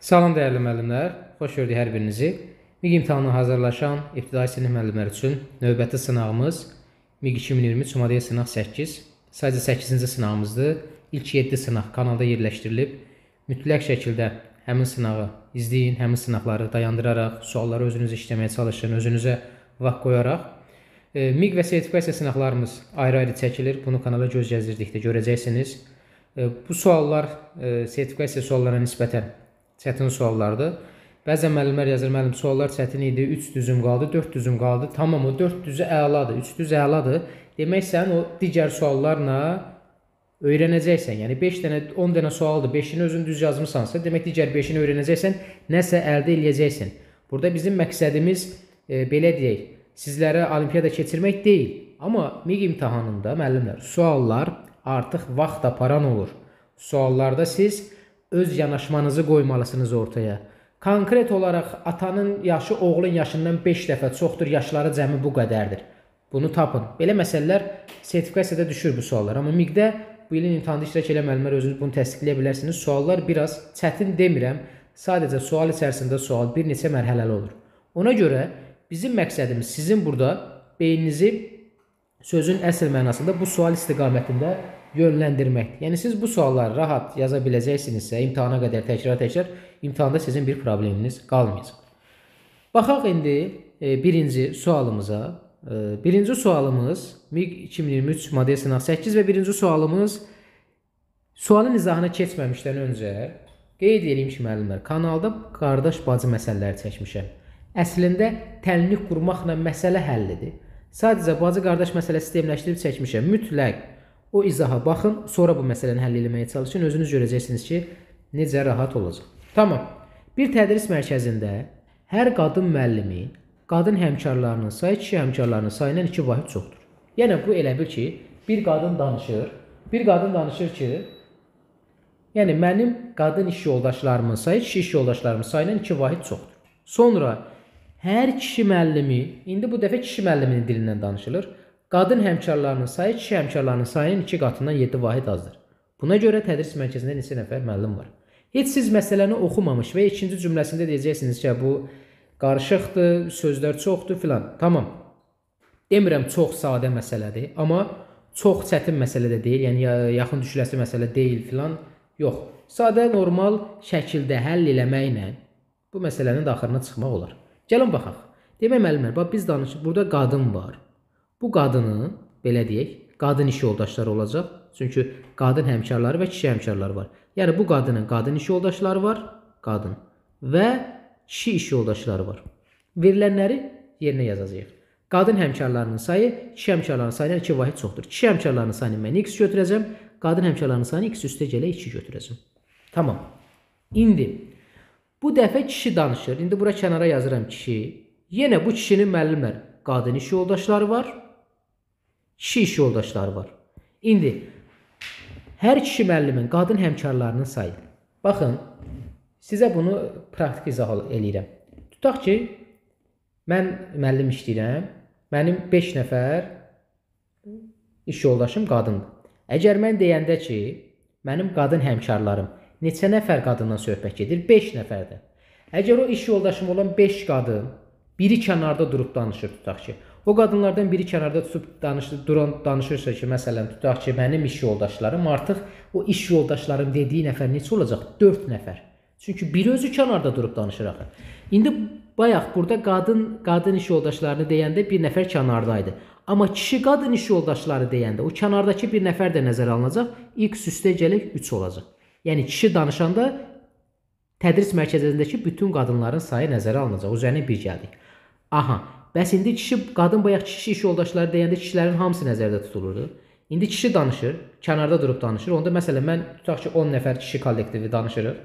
Salam dəyərli müəllimlər, xoş gördük hər birinizi. MİQ imtahanına hazırlaşan ibtidai sinif müəllimləri üçün növbəti sınağımız MİQ 2023 model sınaq 8, sayca 8-ci sınağımızdır. İlk 7 sınaq kanalda yerləşdirilib. Mütləq şəkildə həmin sınağı izləyin, həmin sınaqları dayandıraraq, sualları özünüz işləməyə çalışın, özünüzə vaxt qoyaraq. E, MİQ və sertifikasiya sınaqlarımız ayrı-ayrı çəkilir. Bunu kanala göz gəzdirdikdə görəcəksiniz. E, bu suallar e, sertifikasiya suallarına nisbətən çətin suallardır. Bəzən müəllimlər yazır, müəllim suallar çətin idi, 3 düzüm qaldı, 4 düzüm qaldı. Tamam, o 4 düzü əladır, 3 düz əladır. Demək sən o digər suallarla öyrənəcəksən. Yəni 5 dənə, 10 dənə sualdır, 5-ini özün düz yazmısansa, demək digər 5-ini öyrənəcəksən, nəsə əldə eləyəcəksən. Burada bizim məqsədimiz e, belə deyək, sizlərə olimpiada keçirmək deyil, amma MİQ imtahanında müəllimlər suallar artıq vaxt aparan olur. Suallarda siz öz yanaşmanızı qoymalısınız ortaya. Konkret olaraq atanın yaşı oğlun yaşından 5 dəfə çoxdur, yaşları cəmi bu qədərdir. Bunu tapın. Belə məsələlər sertifikasiyada düşür bu suallar, amma miqdə bu ilin imtahanda iştirak edən müəllimlər özünüz bunu təsdiqləyə bilərsiniz. Suallar biraz çətin demirəm, sadəcə sual içərisində sual bir neçə mərhələli olur. Ona görə bizim məqsədimiz sizin burada beyninizi sözün əsl mənasında bu sual istiqamətində yönləndirməkdir. Yəni siz bu sualları rahat yaza biləcəksinizsə, imtahana qədər təkrar-təkrar imtahanda sizin bir probleminiz qalmayacaq. Baxaq indi e, birinci sualımıza. E, birinci sualımız MiG 2023 model sınaq 8 və birinci sualımız sualın izahına keçməmişdən öncə qeyd edeyim ki, müəllimlər, kanalda qardaş-bacı məsələləri çəkmişəm. Əslində tənlik qurmaqla məsələ həllidir. Sadəcə bacı-qardaş məsələsi sistemləşdirib çəkmişəm. Mütləq O izaha baxın, sonra bu məsələni həll etməyə çalışın. Özünüz görəcəksiniz ki, necə rahat olacaq. Tamam. Bir tədris mərkəzində hər qadın müəllimi qadın həmkarlarının sayı kişi həmkarlarının sayından 2 vahid çoxdur. Yəni bu elə bil ki, bir qadın danışır, bir qadın danışır ki, yəni mənim qadın iş yoldaşlarımın sayı kişi iş yoldaşlarımın sayından 2 vahid çoxdur. Sonra hər kişi müəllimi, indi bu dəfə kişi müəlliminin dilindən danışılır. Qadın həmkarlarının sayı kişi həmkarlarının sayının 2 qatından 7 vahid azdır. Buna görə tədris mərkəzində neçə nəfər müəllim var? Heç siz məsələni oxumamış və ikinci cümləsində deyəcəksiniz ki, bu qarışıqdır, sözlər çoxdur filan. Tamam. Demirəm çox sadə məsələdir, amma çox çətin məsələ də deyil, yəni yaxın düşüləsi məsələ deyil filan. Yox. Sadə normal şəkildə həll eləməklə bu məsələnin daxilinə çıxmaq olar. Gəlin baxaq. Demək müəllimlər, bax biz danışırıq. Burada qadın var. Bu qadının, belə deyək, qadın iş yoldaşları olacaq. Çünki qadın həmkarları və kişi həmkarları var. Yəni bu qadının qadın iş yoldaşları var, qadın və kişi iş yoldaşları var. Verilənləri yerinə yazacağıq. Qadın həmkarlarının sayı kişi həmkarlarının sayından 2 vahid çoxdur. Kişi həmkarlarının sayını mən x götürəcəm, qadın həmkarlarının sayını x üstə gələ 2 götürəcəm. Tamam. İndi bu dəfə kişi danışır. İndi bura kənara yazıram kişi. Yenə bu kişinin müəllimlər qadın iş yoldaşları var kişi iş yoldaşları var. İndi hər kişi müəllimin qadın həmkarlarının sayı. Baxın, sizə bunu praktik izah eləyirəm. Tutaq ki, mən müəllim işləyirəm. Mənim 5 nəfər iş yoldaşım qadındır. Əgər mən deyəndə ki, mənim qadın həmkarlarım neçə nəfər qadından söhbət gedir? 5 nəfərdir. Əgər o iş yoldaşım olan 5 qadın biri kənarda durub danışır tutaq ki, O qadınlardan biri kənarda tutub danışır, duran danışırsa ki, məsələn, tutaq ki, mənim iş yoldaşlarım artıq o iş yoldaşlarım dediyi nəfər neçə olacaq? 4 nəfər. Çünki biri özü kənarda durub danışır axı. İndi bayaq burada qadın qadın iş yoldaşlarını deyəndə bir nəfər kənardaydı. Amma kişi qadın iş yoldaşları deyəndə o kənardakı bir nəfər də nəzərə alınacaq. X üstə gələk 3 olacaq. Yəni kişi danışanda tədris mərkəzindəki bütün qadınların sayı nəzərə alınacaq. Üzərinə bir gəldik. Aha, Bəs indi kişi, qadın bayaq kişi iş yoldaşları deyəndə kişilərin hamısı nəzərdə tutulurdu. İndi kişi danışır, kənarda durub danışır. Onda məsələn mən tutaq ki 10 nəfər kişi kollektivi danışırıq.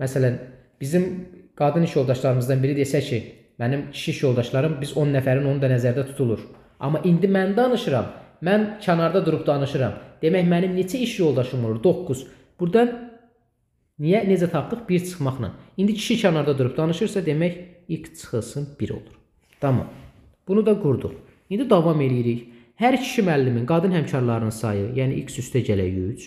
Məsələn bizim qadın iş yoldaşlarımızdan biri desə ki, mənim kişi iş yoldaşlarım biz 10 nəfərin onu da nəzərdə tutulur. Amma indi mən danışıram. Mən kənarda durub danışıram. Demək mənim neçə iş yoldaşım olur? 9. Burdan niyə necə tapdıq? 1 çıxmaqla. İndi kişi kənarda durub danışırsa, demək x çıxılsın 1 olur. Tamam. Bunu da qurduq. İndi davam eləyirik. Hər kişi müəllimin qadın həmkarlarının sayı, yəni x üstə gələk 3,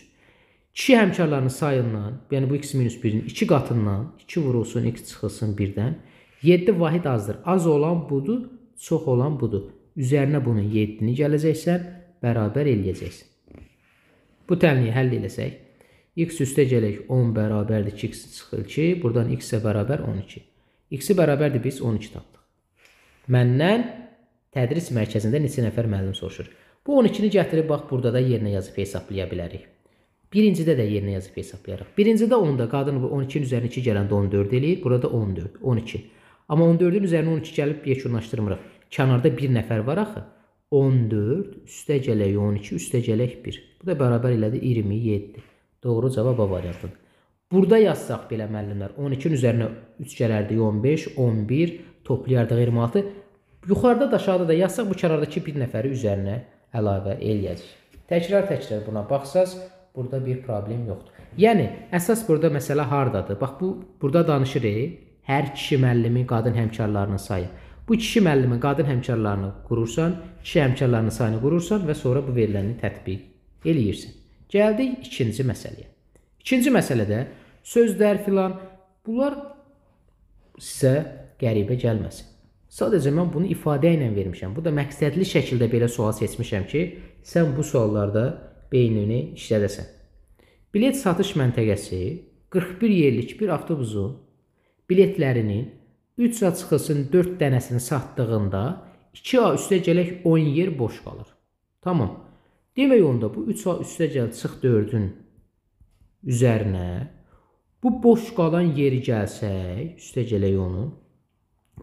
kişi həmkarlarının sayından, yəni bu x minus 1-in 2 qatından 2 vurulsun, x çıxılsın 1-dən 7 vahid azdır. Az olan budur, çox olan budur. Üzərinə bunun 7-ni gələcəksən, bərabər eləyəcəksən. Bu tənliyi həll eləsək, x üstə gələk 10 bərabərdir 2x çıxıl 2, buradan x-ə bərabər 12. x-i bərabərdir biz 12 tapdıq. Məndən Tədris mərkəzində neçə nəfər müəllim soruşur. Bu 12-ni gətirib bax burada da yerinə yazıb hesablaya bilərik. Birincidə də yerinə yazıb hesablayarıq. Birincidə 10-da qadın 12-nin üzərinə 2 gələndə 14 eləyir. Burada 14, 12. Amma 14-ün üzərinə 12 gəlib yekunlaşdırmırıq. Kənarda 1 nəfər var axı. 14 üstə gələk 12 üstə gələk 1. Bu da bərabər elədi 27. Doğru cavab A variantı. Burada yazsaq belə müəllimlər 12-nin üzərinə 3 gələrdi 15, 11 toplayardıq 26. Yuxarıda da aşağıda da yazsaq bu kənardakı bir nəfəri üzərinə əlavə eləyəcək. Təkrar-təkrar buna baxsaz, burada bir problem yoxdur. Yəni əsas burada məsələ hardadır? Bax bu burada danışırıq. Hər kişi müəllimi qadın həmkarlarının sayı. Bu kişi müəllimin qadın həmkarlarını qurursan, kişi həmkarlarının sayını qurursan və sonra bu veriləni tətbiq eləyirsən. Gəldik ikinci məsələyə. İkinci məsələdə sözlər filan bunlar sizə qəribə gəlməsin. Sadəcə mən bunu ifadə ilə vermişəm. Bu da məqsədli şəkildə belə sual seçmişəm ki, sən bu suallarda beynini işlədəsən. Bilet satış məntəqəsi 41 yerlik bir avtobusun biletlərinin 3A çıxılsın 4 dənəsini satdığında 2A üstə gələk 10 yer boş qalır. Tamam. Demək onda bu 3A üstə gəl çıx 4-ün üzərinə bu boş qalan yeri gəlsək, üstə gələk onun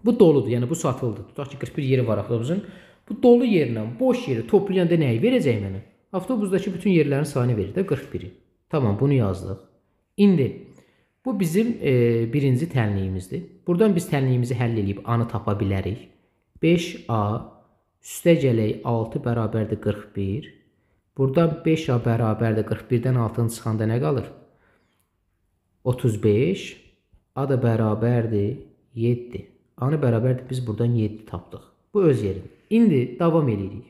Bu doludur, yəni bu satıldı. Tutaq ki, 41 yeri var avtobusun. Bu dolu yerlə boş yeri toplayanda nəyi verəcək mənə? Avtobusdakı bütün yerlərin sayını verir də 41-i. Tamam, bunu yazdıq. İndi bu bizim e, birinci tənliyimizdir. Buradan biz tənliyimizi həll edib anı tapa bilərik. 5A üstə gələk 6 bərabərdir 41. Buradan 5A bərabərdir 41-dən 6-nı çıxanda nə qalır? 35. A da bərabərdir 7. Anı bərabərdir, biz buradan 7 tapdıq. Bu öz yeridir. İndi davam edirik.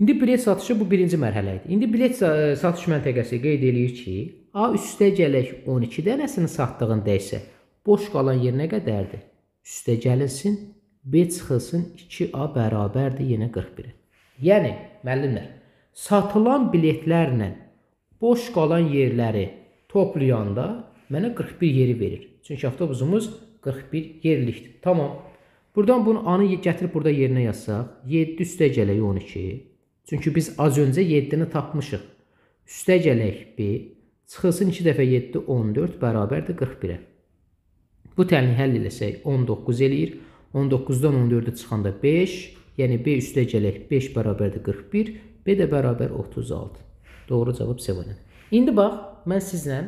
İndi bilet satışı bu birinci mərhələ idi. İndi bilet e, satış məntəqəsi qeyd eləyir ki, A üstə gələk 12 dənəsini satdığın dəysə, boş qalan yerinə qədərdir. Üstə gəlinsin, B çıxılsın, 2A bərabərdir yenə 41-ə. Yəni, müəllimlər, satılan biletlərlə boş qalan yerləri toplayanda mənə 41 yeri verir. Çünki avtobusumuz 41 yerlikdir. Tamam. Buradan bunu anı gətirib burada yerinə yazsaq, 7 üstə gələk 12. Çünki biz az öncə 7-ni tapmışıq. Üstə gələk 1, çıxılsın 2 dəfə 7, 14, bərabərdir 41-ə. Bu təlini həll eləsək, 19 eləyir. 19-dan 14-ə çıxanda 5, yəni B üstə gələk 5 bərabərdir 41, B də bərabər 36. Doğru cavab Sevanə. İndi bax, mən sizlə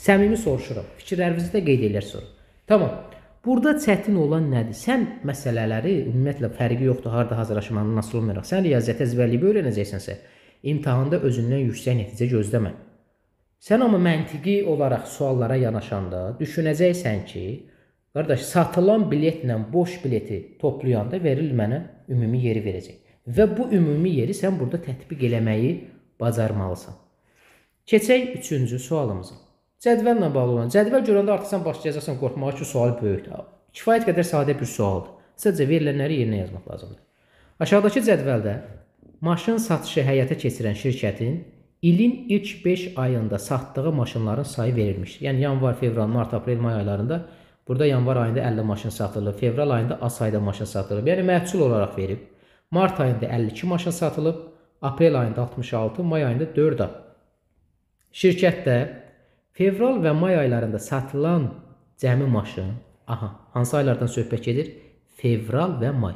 Səmimi soruşuram. Fikirlərinizi də qeyd eləyər sonra. Tamam. Burada çətin olan nədir? Sən məsələləri ümumiyyətlə fərqi yoxdur harda hazırlaşmanın nasıl olmayaraq. Sən riyaziyyatı əzbərliyib öyrənəcəksənsə, imtahanda özündən yüksək nəticə gözləmə. Sən amma məntiqi olaraq suallara yanaşanda düşünəcəksən ki, qardaş, satılan biletlə boş bileti toplayanda veril mənə ümumi yeri verəcək. Və bu ümumi yeri sən burada tətbiq eləməyi bacarmalısan. Keçək 3-cü sualımıza. Cədvəllə bağlı olan. Cədvəl görəndə artıq sən başlayacaqsan qorxmağa ki, sual böyükdür. Kifayət qədər sadə bir sualdır. Sadəcə verilənləri yerinə yazmaq lazımdır. Aşağıdakı cədvəldə maşın satışı həyata keçirən şirkətin ilin ilk 5 ayında satdığı maşınların sayı verilmiş. Yəni yanvar, fevral, mart, aprel, may aylarında burada yanvar ayında 50 maşın satılıb, fevral ayında az sayda maşın satılıb. Yəni məhsul olaraq verib. Mart ayında 52 maşın satılıb, aprel ayında 66, may ayında 4 Şirkətdə Fevral və may aylarında satılan cəmi maşın, aha, hansı aylardan söhbət gedir? Fevral və may.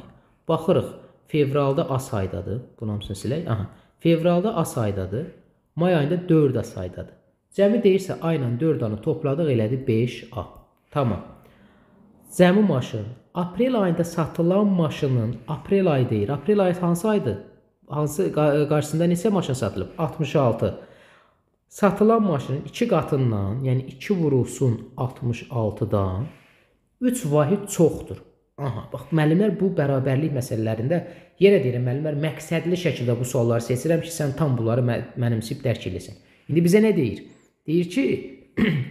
Baxırıq, fevralda A saydadır. Bunu hamısını silək. Aha, fevralda A saydadır. May ayında 4 A saydadır. Cəmi deyirsə A ilə 4 A-nı topladıq elədi 5 A. Tamam. Cəmi maşın. Aprel ayında satılan maşının aprel ayı deyir. Aprel ayı hansı aydır? Hansı qarşısında neçə maşın satılıb? 66 satılan maşının 2 qatından, yəni 2 vurulsun 66-dan 3 vahid çoxdur. Aha, bax müəllimlər bu bərabərlik məsələlərində yenə deyirəm, müəllimlər məqsədli şəkildə bu sualları seçirəm ki, sən tam bunları mə mənimsib dərk eləsin. İndi bizə nə deyir? Deyir ki,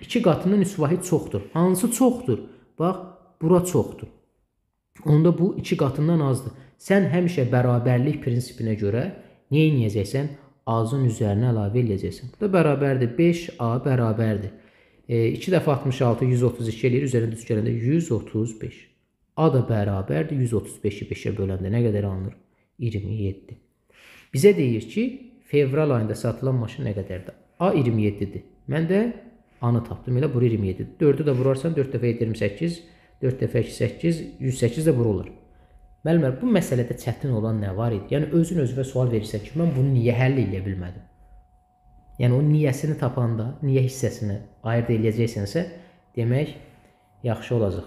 2 qatından 3 vahid çoxdur. Hansı çoxdur? Bax, bura çoxdur. Onda bu 2 qatından azdır. Sən həmişə bərabərlik prinsipinə görə nə edəcəksən? azın üzərinə əlavə eləyəcəksən. Bu da bərabərdir. 5A bərabərdir. E, 2 dəfə 66 132 eləyir. Üzərinə düz gələndə 135. A da bərabərdir. 135-i 5-ə böləndə nə qədər alınır? 27. Bizə deyir ki, fevral ayında satılan maşın nə qədərdir? A 27-dir. Mən də A-nı tapdım. Elə bura 27-dir. 4-ü də vurarsan 4 dəfə 28, 4 dəfə 8, 108 də vurulur. Müəllimlər, bu məsələdə çətin olan nə var idi? Yəni özün özünə sual versən ki, mən bunu niyə həll edə bilmədim? Yəni o niyəsini tapanda, niyə hissəsini ayırd eləyəcəksənsə, demək yaxşı olacaq.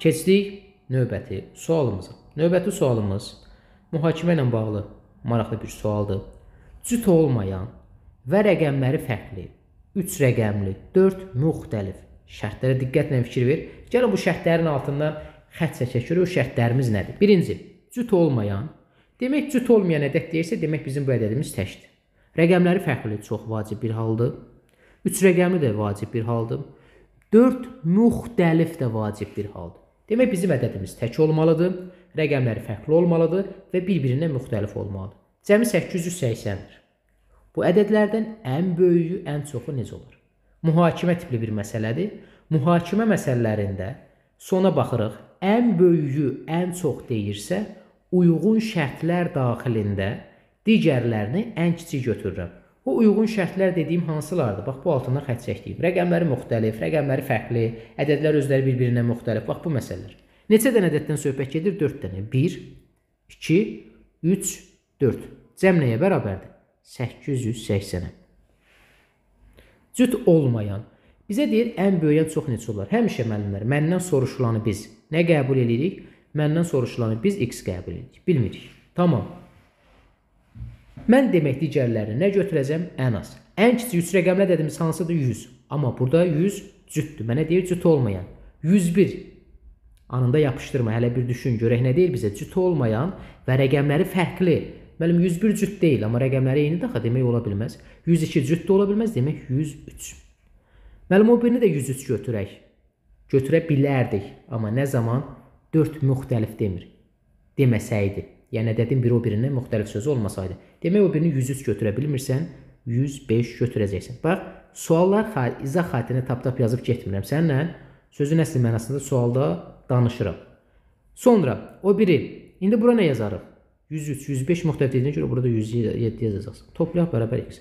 Keçdik növbəti sualımıza. Növbəti sualımız mühakimə ilə bağlı maraqlı bir sualdır. Cüt olmayan və rəqəmləri fərqli, 3 rəqəmli, 4 müxtəlif şərtlərə diqqətlə fikir ver. Gəlin bu şərtlərin altından xətt çəkirik. O şərtlərimiz nədir? Birinci, cüt olmayan. Demək cüt olmayan ədəd deyirsə, demək bizim bu ədədimiz təkdir. Rəqəmləri fərqli çox vacib bir haldır. 3 rəqəmi də vacib bir haldır. 4 müxtəlif də vacib bir haldır. Demək bizim ədədimiz tək olmalıdır, rəqəmləri fərqli olmalıdır və bir-birindən müxtəlif olmalıdır. Cəmi 880-dir. Bu ədədlərdən ən böyüyü, ən çoxu necə olur? Mühakimə tipli bir məsələdir. Mühakimə məsələlərində sona baxırıq, ən böyüyü ən çox deyirsə, uyğun şərtlər daxilində digərlərini ən kiçik götürürəm. Bu uyğun şərtlər dediyim hansılardır? Bax bu altında xətt çəkdiyim. Rəqəmləri müxtəlif, rəqəmləri fərqli, ədədlər özləri bir-birinə müxtəlif. Bax bu məsələlər. Neçə dənə ədəddən söhbət gedir? 4 dənə. 1 2 3 4. Cəm nəyə bərabərdir? 880-ə. Cüt olmayan bizə deyir ən böyüyən çox neçə olar? Həmişə müəllimlər məndən soruşulanı biz Nə qəbul edirik? Məndən soruşulanı biz x qəbul edirik. Bilmirik. Tamam. Mən demək digərlərini nə götürəcəm? Ən az. Ən kiçik 3 rəqəmlə dedimiz hansıdır? 100. Amma burada 100 cütdür. Mənə deyir cüt olmayan. 101. Anında yapışdırma. Hələ bir düşün. Görək nə deyir bizə? Cüt olmayan və rəqəmləri fərqli. Müəllim 101 cüt deyil, amma rəqəmləri eynidir axı demək ola bilməz. 102 cüt də ola bilməz, demək 103. Müəllim o birini də 103 götürək götürə bilərdik, amma nə zaman 4 müxtəlif demir. Deməsəydi, yəni ədədin biri o birindən müxtəlif sözü olmasaydı. Demək o birini 103 götürə bilmirsən, 105 götürəcəksən. Bax, suallar izah xatirinə tap-tap yazıb getmirəm. Sənlə sözün əsl mənasında sualda danışıram. Sonra o biri, indi bura nə yazarıq? 103, 105 müxtəlif dediyinə görə burada 107 yazacaqsan. Toplayaq bərabər x.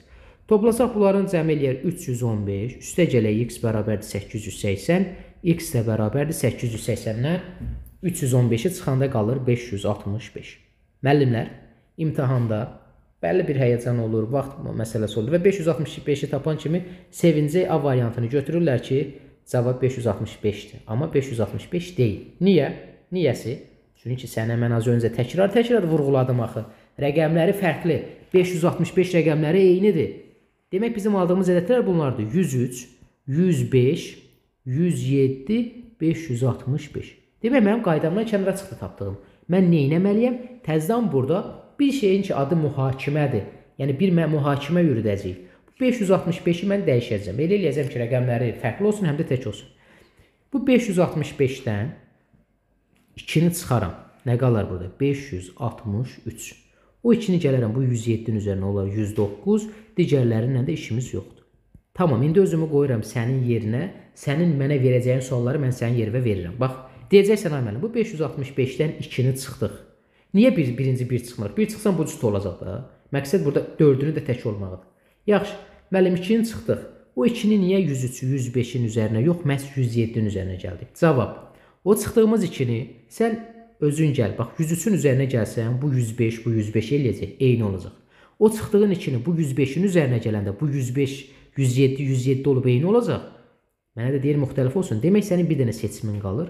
Toplasaq bunların cəmi eləyər 315, üstə gələk x bərabərdir 880, x də bərabərdir 880-dən 315-i çıxanda qalır 565. Müəllimlər, imtahanda bəlli bir həyəcan olur, vaxt məsələsi olur və 565-i tapan kimi sevincək A variantını götürürlər ki, cavab 565-dir. Amma 565 deyil. Niyə? Niyəsi? Çünki sənə mən az öncə təkrar-təkrar vurğuladım axı. Rəqəmləri fərqli. 565 rəqəmləri eynidir. Demək bizim aldığımız ədədlər bunlardır. 103, 105, 107 565. Demək mənim qaydamdan kənara çıxdı tapdığım. Mən nə etməliyəm? Təzədən burada bir şeyin ki adı mühakimədir. Yəni bir mühakimə yürüdəcəyik. Bu 565-i mən dəyişəcəm. Elə eləyəcəm ki, rəqəmləri fərqli olsun, həm də tək olsun. Bu 565-dən 2-ni çıxaram. Nə qalar burada? 563. O 2-ni gələrəm bu 107-nin üzərinə olar 109. Digərlərinlə də işimiz yoxdur. Tamam, indi özümü qoyuram sənin yerinə sənin mənə verəcəyin sualları mən sənin yerinə verirəm. Bax, deyəcəksən ay müəllim, bu 565-dən 2-ni çıxdıq. Niyə bir, birinci bir çıxmır? Bir çıxsan bu cüt olacaq da. Məqsəd burada 4-ünü də tək olmağıdır. Yaxşı, müəllim 2-ni çıxdıq. O 2-ni niyə 103-ü, 105-in üzərinə yox, məhz 107-nin üzərinə gəldik? Cavab. O çıxdığımız 2-ni sən özün gəl. Bax, 103-ün üzərinə gəlsən, bu 105, bu 105 eləyəcək, eyni olacaq. O çıxdığın 2-ni bu 105-in üzərinə gələndə bu 105, 107, 107 olub eyni olacaq. Mənə də deyir müxtəlif olsun. Demək sənin bir dənə seçimin qalır.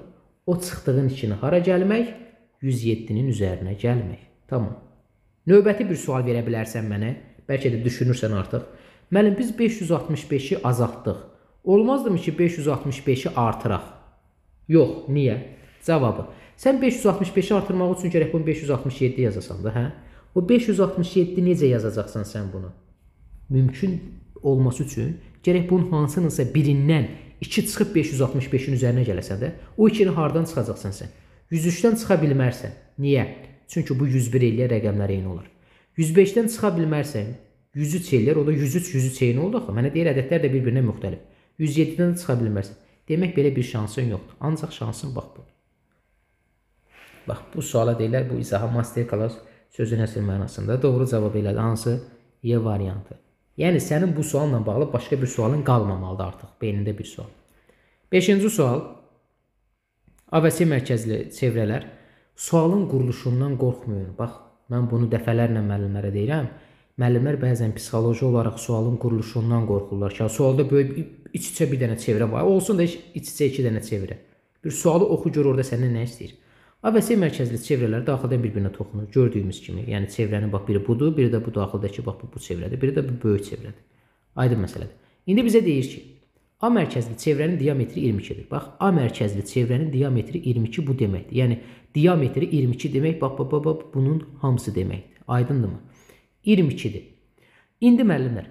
O çıxdığın ikini hara gəlmək? 107-nin üzərinə gəlmək. Tamam. Növbəti bir sual verə bilərsən mənə. Bəlkə də düşünürsən artıq. Müəllim, biz 565-i azaltdıq. Olmazdımı ki, 565-i artıraq? Yox, niyə? Cavabı. Sən 565-i artırmaq üçün gərək bunu 567 yazasan da, hə? O 567 necə yazacaqsan sən bunu? Mümkün olması üçün gərək bunun hansınınsa birindən 2 çıxıb 565-in üzərinə gələsən də, o 2-ni hardan çıxacaqsan sən? 103-dən çıxa bilmərsən. Niyə? Çünki bu 101 eləyər rəqəmlər eyni olar. 105-dən çıxa bilmərsən, 103 eləyər, o da 103, 103 eyni oldu axı. Mənə deyir ədədlər də bir-birinə müxtəlif. 107-dən də çıxa bilmərsən. Demək belə bir şansın yoxdur. Ancaq şansın bax budur. Bax bu suala deyirlər bu izaha master class sözün əsl mənasında. Doğru cavab elədi hansı? E variantı. Yəni sənin bu sualla bağlı başqa bir sualın qalmamalıdır artıq beynində bir sual. 5-ci sual. AVS mərkəzli çevrələr sualın quruluşundan qorxmayın. Bax, mən bunu dəfələrlə müəllimlərə deyirəm. Müəllimlər bəzən psixoloji olaraq sualın quruluşundan qorxurlar. Ki, sualda böyük iç-içə bir dənə çevrə var. Olsun da iç-içə iki dənə çevrə. Bir sualı oxu gör orada səndən nə istəyir. ABC mərkəzli çevrələr daxildən bir-birinə toxunur. Gördüyümüz kimi, yəni çevrənin bax biri budur, biri də bu daxildəki bax bu, bu çevrədir, biri də bu böyük çevrədir. Aydın məsələdir. İndi bizə deyir ki, A mərkəzli çevrənin diametri 22-dir. Bax, A mərkəzli çevrənin diametri 22 bu deməkdir. Yəni diametri 22 demək, bax, bax, bax, bax bunun hamısı deməkdir. Aydındırmı? 22-dir. İndi müəllimlər,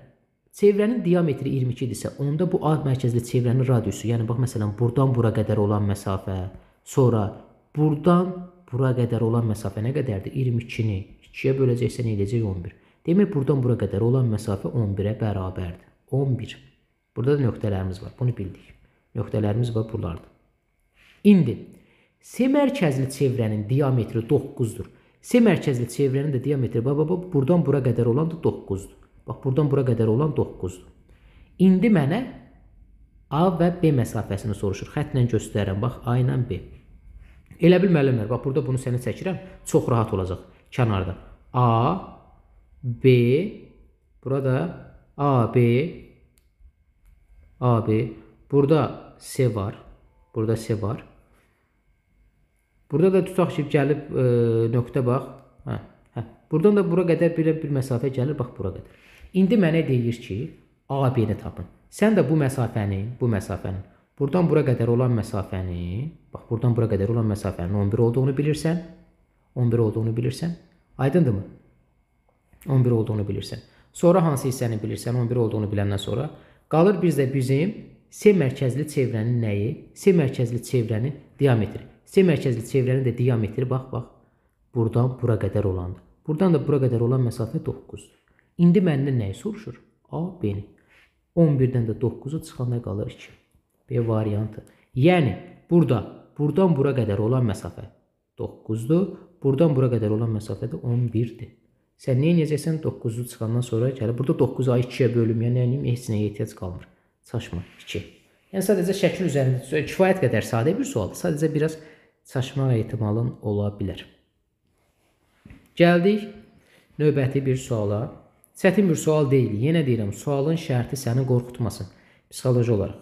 Çevrənin diametri 22 idisə, onda bu A mərkəzli çevrənin radiusu, yəni bax məsələn, burdan bura qədər olan məsafə, sonra Burdan bura qədər olan məsafə nə qədərdir? 22-ni 2-yə böləcəksən eləyəcək 11. Demək burdan bura qədər olan məsafə 11-ə bərabərdir. 11. Burada da nöqtələrimiz var. Bunu bildik. Nöqtələrimiz var bunlardır. İndi C mərkəzli çevrənin diametri 9-dur. C mərkəzli çevrənin də diametri bax bax bax burdan bura qədər olan da 9-dur. Bax burdan bura qədər olan 9-dur. İndi mənə A və B məsafəsini soruşur. Xəttlə göstərirəm. Bax A ilə B. Elə bil müəllimlər, bax burada bunu sənə çəkirəm, çox rahat olacaq kənarda. A, B, burada A, B, A, B, burada S var, burada S var. Burada da tutaq ki, gəlib e, nöqtə bax, hə, hə. buradan da bura qədər bir, bir məsafə gəlir, bax bura qədər. İndi mənə deyir ki, A, B-ni tapın. Sən də bu məsafənin, bu məsafənin Buradan bura qədər olan məsafəni, bax buradan bura qədər olan məsafənin 11 olduğunu bilirsən, 11 olduğunu bilirsən. Aydındırmı? 11 olduğunu bilirsən. Sonra hansı hissəni bilirsən, 11 olduğunu biləndən sonra qalır bizdə bizim C mərkəzli çevrənin nəyi? C mərkəzli çevrənin diametri. C mərkəzli çevrənin də diametri bax bax buradan bura qədər olandır. Buradan da bura qədər olan məsafə 9-dur. İndi məndən nəyi soruşur? A, B-ni. 11-dən də 9-u çıxanda qalır 2. B variantı. Yəni burada burdan bura qədər olan məsafə 9-dur. Burdan bura qədər olan məsafə də 11-dir. Sən nə edəcəksən? 9-u çıxandan sonra gəlib burada 9-u ay 2-yə bölüm, yəni nə edeyim, heç nəyə ehtiyac qalmır. Çaşma 2. Yəni sadəcə şəkil üzərində kifayət qədər sadə bir sualdır. Sadəcə biraz çaşmaq ehtimalın ola bilər. Gəldik növbəti bir suala. Çətin bir sual deyil. Yenə deyirəm, sualın şərti səni qorxutmasın psixoloji olaraq.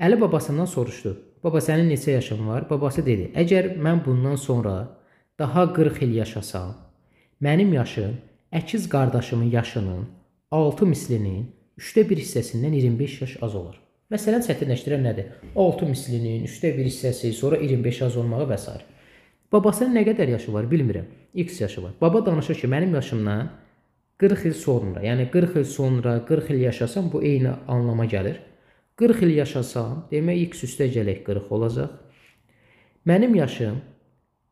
Əli babasından soruşdu. Baba, sənin neçə yaşın var? Babası dedi: "Əgər mən bundan sonra daha 40 il yaşasam, mənim yaşım əkiz qardaşımın yaşının 6 mislinin 3də 1 hissəsindən 25 yaş az olar." Məsələn, çətinləşdirən nədir? 6 mislinin 3də 1 hissəsi, sonra 25 az olmağı və s. Babasının nə qədər yaşı var, bilmirəm. X yaşı var. Baba danışır ki, mənim yaşımdan 40 il sonra, yəni 40 il sonra 40 il yaşasam bu eyni anlama gəlir. 40 il yaşasam, demək x üstə gələk 40 olacaq. Mənim yaşım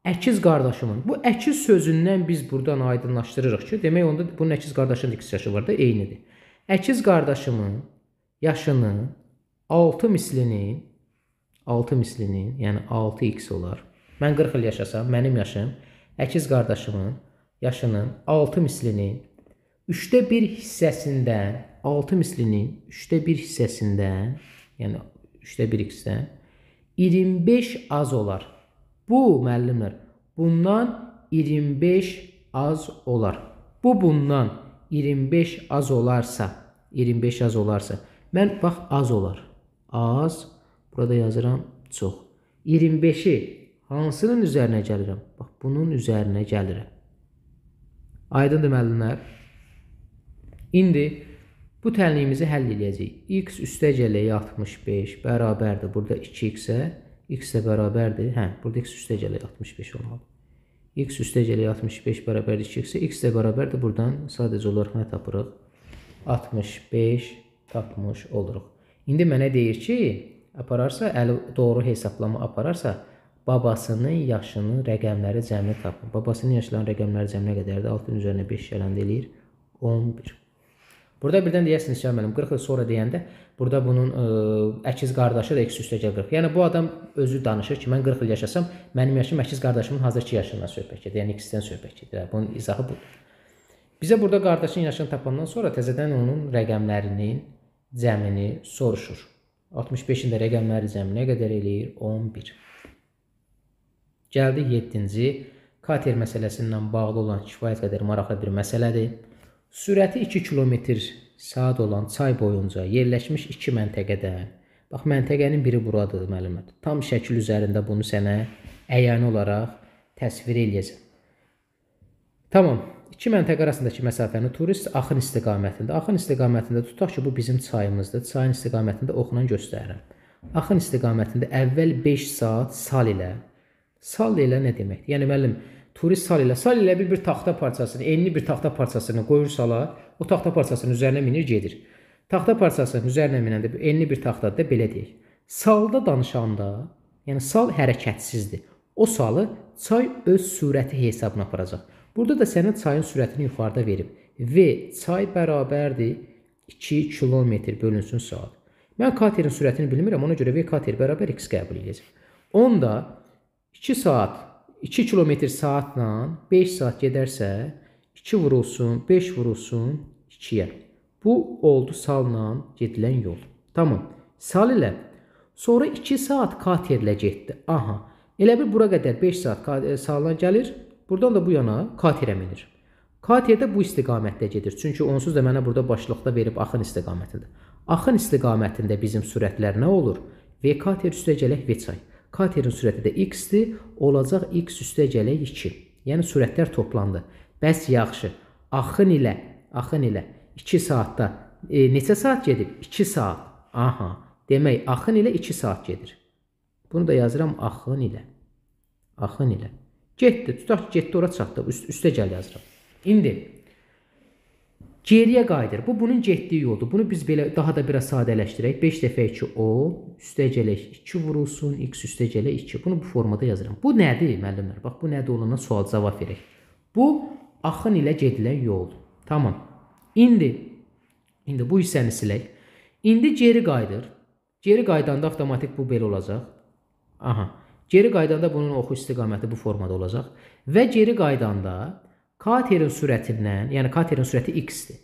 əkiz qardaşımın. Bu əkiz sözündən biz burdan aydınlaşdırırıq ki, demək onda bunun əkiz qardaşının x yaşı var da, eynidir. Əkiz qardaşımın yaşının 6 mislinin 6 mislinin, yəni 6x olar. Mən 40 il yaşasam, mənim yaşım əkiz qardaşımın yaşının 6 mislinin 3də 1 hissəsindən 6 mislinin 3də 1 hissəsindən, yəni 3də 1 x-dən 25 az olar. Bu, müəllimlər, bundan 25 az olar. Bu, bundan 25 az olarsa, 25 az olarsa, mən, bax, az olar. Az, burada yazıram, çox. 25-i hansının üzərinə gəlirəm? Bax, bunun üzərinə gəlirəm. Aydındır, müəllimlər? İndi Bu tənliyimizi həll edəcəyik. x üstəgələ 65 bərabərdir. Burada 2x-ə x də bərabərdir. Hə, burada x üstəgələ 65 olmalı. x üstəgələ 65 bərabərdir 2x-ə. x də bərabərdir. Buradan sadəcə olaraq nə tapırıq? 65 tapmış oluruq. İndi mənə deyir ki, apararsa, əli doğru hesablama apararsa, babasının yaşının rəqəmləri cəmini tapın. Babasının yaşlarının rəqəmləri cəminə qədərdir. 6-ın üzərinə 5 gələndə eləyir 11. Burada birdən deyərsiniz ki, müəllim 40 il sonra deyəndə burada bunun ə, e, əkiz qardaşı da x üstə 40. Yəni bu adam özü danışır ki, mən 40 il yaşasam, mənim yaşım əkiz qardaşımın hazırki yaşından söhbət gedir. Yəni x-dən söhbət gedir. Bunun izahı budur. Bizə burada qardaşın yaşını tapandan sonra təzədən onun rəqəmlərinin cəmini soruşur. 65-in də rəqəmləri cəminə qədər eləyir 11. Gəldik 7-ci kater məsələsi ilə bağlı olan kifayət qədər maraqlı bir məsələdir. Sürəti 2 km saat olan çay boyunca yerləşmiş iki məntəqədə, bax məntəqənin biri buradır müəllimlər. Tam şəkil üzərində bunu sənə əyani olaraq təsvir eləyəcəm. Tamam. İki məntəqə arasındakı məsafəni turist axın istiqamətində, axın istiqamətində tutaq ki, bu bizim çayımızdır. Çayın istiqamətində oxla göstərirəm. Axın istiqamətində əvvəl 5 saat sal ilə. Sal ilə nə deməkdir? Yəni müəllim, turist sal ilə, sal ilə bir, bir taxta parçasını, enli bir taxta parçasını qoyur sala, o taxta parçasının üzərinə minir, gedir. Taxta parçasının üzərinə minəndə, enli bir taxtada belə deyək. Salda danışanda, yəni sal hərəkətsizdir. O salı çay öz sürəti hesabına aparacaq. Burada da sənə çayın sürətini yuxarıda verib. V çay bərabərdir 2 km bölünsün saat. Mən katerin sürətini bilmirəm, ona görə V kater bərabər x qəbul edəcəm. Onda 2 saat 2 km saatla 5 saat gedərsə, 2 vurulsun, 5 vurulsun 2-yə. Bu oldu salla gedilən yol. Tamam. Sal ilə sonra 2 saat katerlə getdi. Aha. Elə bir bura qədər 5 saat e, salla gəlir. Burdan da bu yana katerə minir. Katerdə bu istiqamətdə gedir. Çünki onsuz da mənə burada başlıqda verib axın istiqamətində. Axın istiqamətində bizim sürətlər nə olur? V kater üstə gələk V çay. Katerin sürəti də x-dir, olacaq x üstə gələk 2. Yəni sürətlər toplandı. Bəs yaxşı. Axın ilə, axın ilə 2 saatda e, neçə saat gedib? 2 saat. Aha. Demək axın ilə 2 saat gedir. Bunu da yazıram axın ilə. Axın ilə. Getdi, tutaq ki, getdi ora çatdı. Üst, üstə gəl yazıram. İndi Geriyə qayıdır. Bu bunun getdiyi yoldur. Bunu biz belə daha da biraz sadələşdirək. 5 dəfə 2 o, üstəgələ 2 vurulsun, x üstəgələ 2. Bunu bu formada yazıram. Bu nədir, müəllimlər? Bax bu nədir olana sual cavab verək. Bu axın ilə gedilən yoldur. Tamam. İndi indi bu hissəni silək. İndi geri qayıdır. Geri qaydanda avtomatik bu belə olacaq. Aha. Geri qaydanda bunun oxu istiqaməti bu formada olacaq və geri qaydanda Katerin sürətindən, yəni katerin sürəti x-dir.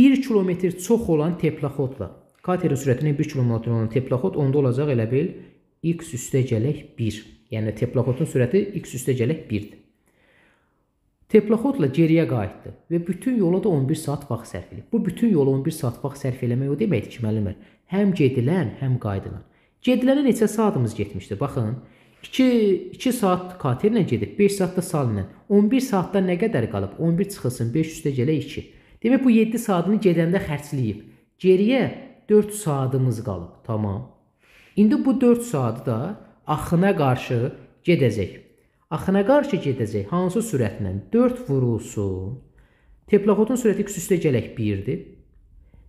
1 kilometr çox olan teplaxodla katerin sürətinin 1 kilometr olan teplaxod onda olacaq elə bil x üstə gələk 1. Yəni teplaxodun sürəti x üstə gələk 1-dir. Teplaxodla geriyə qayıtdı və bütün yola da 11 saat vaxt sərf edib. Bu bütün yola 11 saat vaxt sərf eləmək o deməkdir ki, müəllimlər, həm gedilən, həm qayıdılan. Gedilənə neçə saatımız getmişdi? Baxın, 1 2 2 saat katerlə gedib, 5 saatda sallə, 11 saatda nə qədər qalıb? 11 çıxılsın, 5 üstə gələ 2. Demək bu 7 saatını gedəndə xərcləyib. Geriyə 4 saatımız qalıb. Tamam. İndi bu 4 saatı da axına qarşı gedəcək. Axına qarşı gedəcək hansı sürətlə? 4 vurulsun. Teplaxodun sürəti x üstə gələk 1-dir.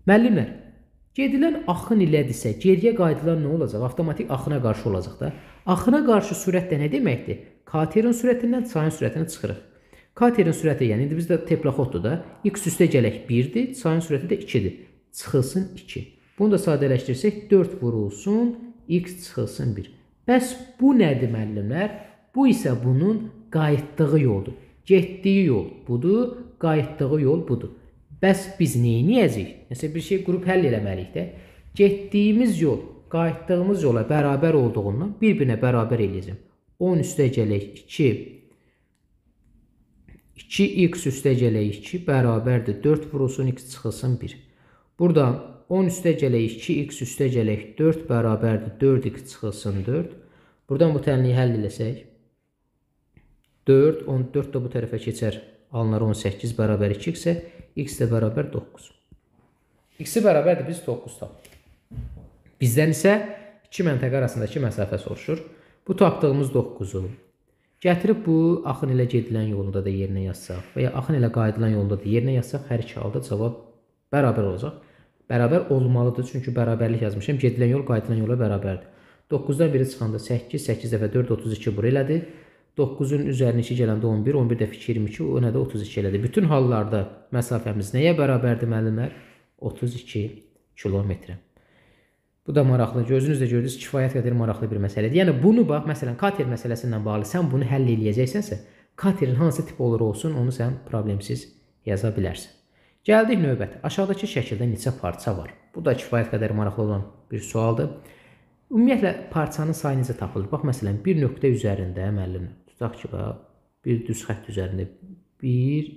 Müəllimlər, gedilən axın ilədirsə, geriyə qayıdılan nə olacaq? Avtomatik axına qarşı olacaq da. Axına qarşı sürət də nə deməkdir? Katerin sürətindən çayın sürətinə çıxırıq. Katerin sürəti, yəni indi bizdə teplaxotdur da, x üstə gələk 1-dir, çayın sürəti də 2-dir. Çıxılsın 2. Bunu da sadələşdirsək 4 vurulsun, x çıxılsın 1. Bəs bu nədir müəllimlər? Bu isə bunun qayıtdığı yoldur. Getdiyi yol budur, qayıtdığı yol budur. Bəs biz neyniyəcəyik? Nəsə bir şey qrup həll eləməliyik də. Getdiyimiz yol qayıtdığımız yola bərabər olduğundan bir-birinə bərabər eləyəcəm. 10 üstə gələk 2, 2x üstə gələk 2 bərabərdir. 4 vurulsun, x çıxılsın 1. Burada 10 üstə gələk 2x üstə gələk 4 bərabərdir. 4x çıxılsın 4. Buradan bu tənliyi həll eləsək, 4, 14 də bu tərəfə keçər. Alınar 18 bərabər 2 isə x də bərabər 9. x-i bərabərdir, biz 9 tapdıq. Bizdən isə iki məntəqə arasındakı məsafə soruşur. Bu tapdığımız 9-u gətirib bu axın ilə gedilən yolunda da yerinə yazsaq və ya axın ilə qayıdılan yolunda da yerinə yazsaq, hər iki halda cavab bərabər olacaq. Bərabər olmalıdır, çünki bərabərlik yazmışam. Gedilən yol qayıdılan yola bərabərdir. 9-dan biri çıxanda 8, 8 dəfə 4 32 bura elədi. 9-un üzərinə 2 gələndə 11, 11 dəfə 2 22, o nədə 32 elədi. Bütün hallarda məsafəmiz nəyə bərabərdir müəllimlər? 32 kilometrə. Bu da maraqlıdır. Özünüz də gördünüz, kifayət qədər maraqlı bir məsələdir. Yəni bunu bax, məsələn, kater məsələsi ilə bağlı sən bunu həll eləyəcəksənsə, katerin hansı tip olur olsun, onu sən problemsiz yaza bilərsən. Gəldik növbət. Aşağıdakı şəkildə neçə parça var? Bu da kifayət qədər maraqlı olan bir sualdır. Ümumiyyətlə parçanın sayı necə tapılır? Bax məsələn, bir nöqtə üzərində müəllim tutaq ki, bax, bir düz xətt üzərində 1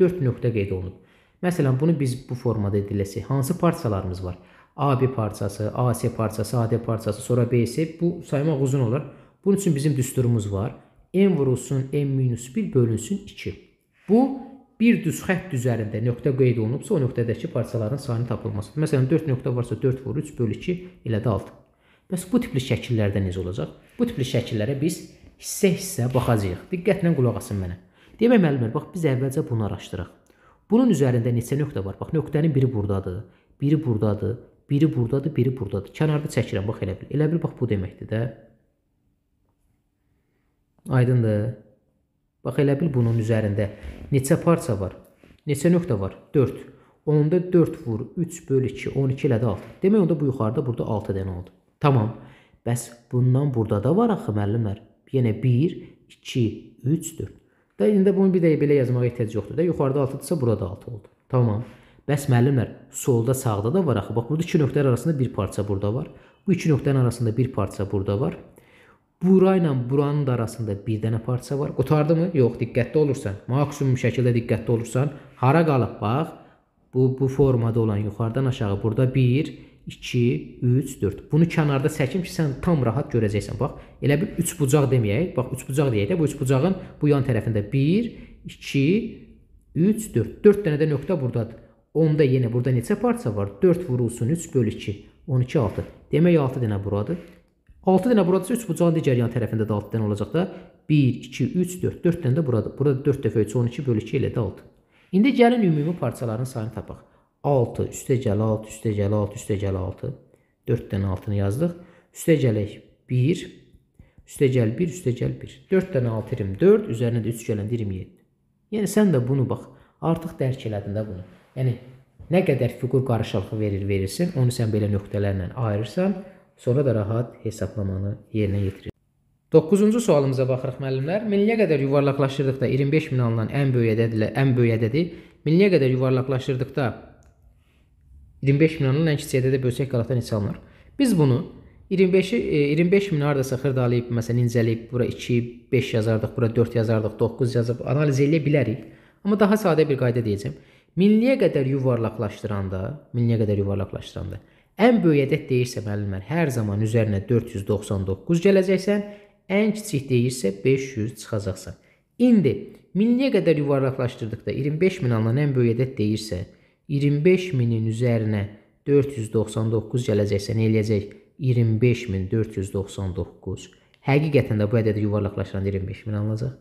4 nöqtə qeyd olunub. Məsələn, bunu biz bu formada ediləsək hansı parçalarımız var? AB parçası, AS parçası, AD parçası, sonra BS bu saymaq uzun olar. Bunun üçün bizim düsturumuz var. M vurulsun, M minus 1 bölünsün 2. Bu bir düz xətt üzərində nöqtə qeyd olunubsa, o nöqtədəki parçaların sayının tapılmasıdır. Məsələn, 4 nöqtə varsa 4 vur 3 bölü 2 elə də 6. Bəs bu tipli şəkillərdə necə olacaq? Bu tipli şəkillərə biz hissə-hissə baxacağıq. Diqqətlə qulaq asın mənə. Demək müəllimlər, bax biz əvvəlcə bunu araşdıraq. Bunun üzərində neçə nöqtə var? Bax nöqtənin biri burdadır, biri burdadır, Biri burdadır, biri burdadır. Kənarda çəkirəm, bax elə bil. Elə bil, bax bu deməkdir də. Aydındır. Bax elə bil bunun üzərində neçə parça var? Neçə nöqtə var? 4. Onda 4 vur 3 bölü 2, 12 ilə də 6. Demək onda bu yuxarıda burada 6 dənə oldu. Tamam. Bəs bundan burada da var axı müəllimlər. Yenə 1, 2, 3-dür. Da indi bunu bir dəqiqə belə yazmağa ehtiyac yoxdur. Da yuxarıda 6-dırsa burada 6 oldu. Tamam. Bəs müəllimlər, solda sağda da var axı. Bax burada iki nöqtə arasında bir parça burada var. Bu iki nöqtənin arasında bir parça burada var. Bura ilə buranın da arasında bir dənə parça var. Qotardı mı? Yox, diqqətli olursan. Maksimum şəkildə diqqətli olursan. Hara qalıb bax? Bu bu formada olan yuxarıdan aşağı burada 1 2 3 4. Bunu kənarda çəkim ki, sən tam rahat görəcəksən. Bax, elə bir üç bucaq deməyək. Bax, üç bucaq deyək də. Bu üç bucağın bu yan tərəfində 1 2 3 4. 4 dənə də nöqtə burdadır. 10-da yenə burada neçə parça var? 4 vurulsun 3 bölü 2. 12, 6. Demək 6 dənə buradır. 6 dənə buradırsa 3 bucağın digər yan tərəfində də 6 dənə olacaq da 1, 2, 3, 4. 4 dənə də buradır. Burada 4 dəfə 3, 12 bölü 2 elə də 6. İndi gəlin ümumi parçaların sayını tapaq. 6 üstə gəl 6, üstə gəl 6, üstə gəl 6. 4 dənə 6-nı yazdıq. Üstə gələk 1, üstə gəl 1, üstə gəl 1. 4 dənə 6, 24, üzərinə də 3 gələndə 27. Yəni sən də bunu bax, artıq dərk elədin də bunu. Yəni nə qədər fiqur qarışıqlığı verir, verirsin, onu sən belə nöqtələrlə ayırırsan, sonra da rahat hesablamanı yerinə yetirirsən. 9-cu sualımıza baxırıq müəllimlər. Milliyə qədər yuvarlaqlaşırdıqda 25 min alınan ən böyük ədədlə ən böyük ədədi milliyə qədər yuvarlaqlaşırdıqda 25 min alınan ən kiçik ədədə bölsək qalıqda neçə alınır? Biz bunu 25-i 25 min hardasa xırdalayıb, məsələn, incələyib, bura 2, 5 yazardıq, bura 4 yazardıq, 9 yazıb analiz eləyə bilərik. Amma daha sadə bir qayda deyəcəm milliyə qədər yuvarlaqlaşdıranda, milliyə qədər yuvarlaqlaşdıranda ən böyük ədəd deyirsə müəllimlər hər zaman üzərinə 499 gələcəksən, ən kiçik deyirsə 500 çıxacaqsan. İndi milliyə qədər yuvarlaqlaşdırdıqda 25 min alınan ən böyük ədəd deyirsə, 25 minin üzərinə 499 gələcəksə nə eləyəcək? 25499. Həqiqətən də bu ədədi yuvarlaqlaşdıranda 25 min alınacaq.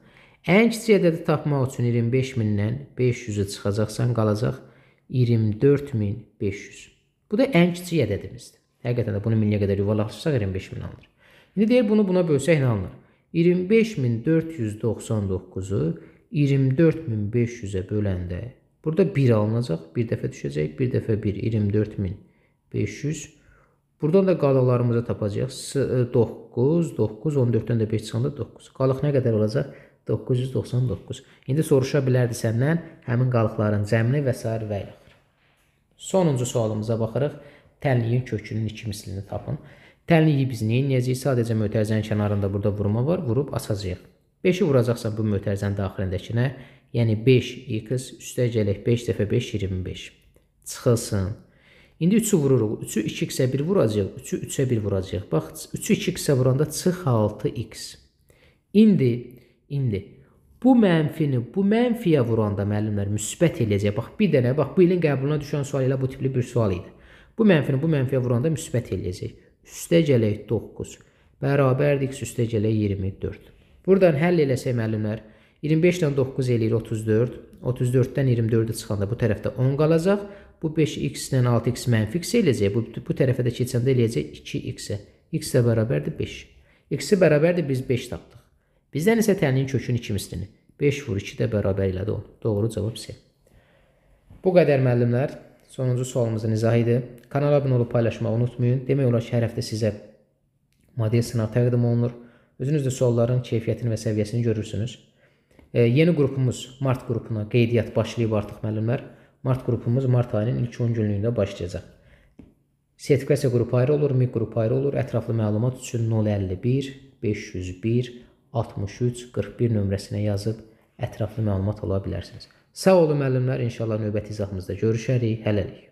Ən kiçik ədədi tapmaq üçün 25000-dən 500-ə çıxacaqsan, qalacaq 24500. Bu da ən kiçik ədədimizdir. Həqiqətən də bunu milliyə qədər yuvarlaqlaşsaq 25000 alınır. İndi deyir bunu buna bölsək nə alınır? 25499-u 24500-ə böləndə burada 1 alınacaq, bir dəfə düşəcək, bir dəfə 1 24500. Buradan da qalıqlarımızı tapacağıq. 9, 9, 14-dən də 5 çıxanda 9. Qalıq nə qədər olacaq? 999. İndi soruşa bilərdi səndən həmin qalıqların cəmini və s. və yaxır. Sonuncu sualımıza baxırıq. Tənliyin kökünün iki mislini tapın. Tənliyi biz neyin edəcəyik? Sadəcə mötərizənin kənarında burada vurma var, vurub asacağıq. 5-i vuracaqsa bu mötərizənin daxilindəkinə, yəni 5x üstə gələk 5 dəfə 5 25. Çıxılsın. İndi 3-ü vururuq. 3-ü 2x-ə 1 vuracağıq. 3-ü 3-ə 1 vuracağıq. Bax, 3-ü 2x-ə vuranda çıx 6x. İndi İndi bu mənfini bu mənfiyə vuranda müəllimlər müsbət eləyəcək. Bax bir dənə bax bu ilin qəbuluna düşən sual elə bu tipli bir sual idi. Bu mənfini bu mənfiyə vuranda müsbət eləyəcək. Üstə gələk 9 bərabərdir x üstə gələk 24. Burdan həll eləsək müəllimlər 25-dən 9 eləyir 34. 34-dən 24-ü çıxanda bu tərəfdə 10 qalacaq. Bu 5x-lə 6x mənfi x eləyəcək. Bu bu tərəfə də keçəndə eləyəcək 2x-ə. x də bərabərdir 5. x-i bərabərdir biz 5 tapdıq. Bizdən isə təninin kökünü 2 mislini. 5 vur 2 də bərabər elədi 10. Doğru cavab C. Bu qədər müəllimlər. Sonuncu sualımızın izahı idi. Kanala abunə olub paylaşmağı unutmayın. Demək olar ki, hər həftə sizə model sınaq təqdim olunur. Özünüz də sualların keyfiyyətini və səviyyəsini görürsünüz. E, yeni qrupumuz Mart qrupuna qeydiyyat başlayıb artıq müəllimlər. Mart qrupumuz Mart ayının ilk 10 günlüyündə başlayacaq. Sertifikasiya qrupu ayrı olur, MİQ qrupu ayrı olur. Ətraflı məlumat üçün 051 501 63-41 nömrəsinə yazıb ətraflı məlumat ala bilərsiniz. Sağ olun müəllimlər, inşallah növbəti izahımızda görüşərik. Hələlik.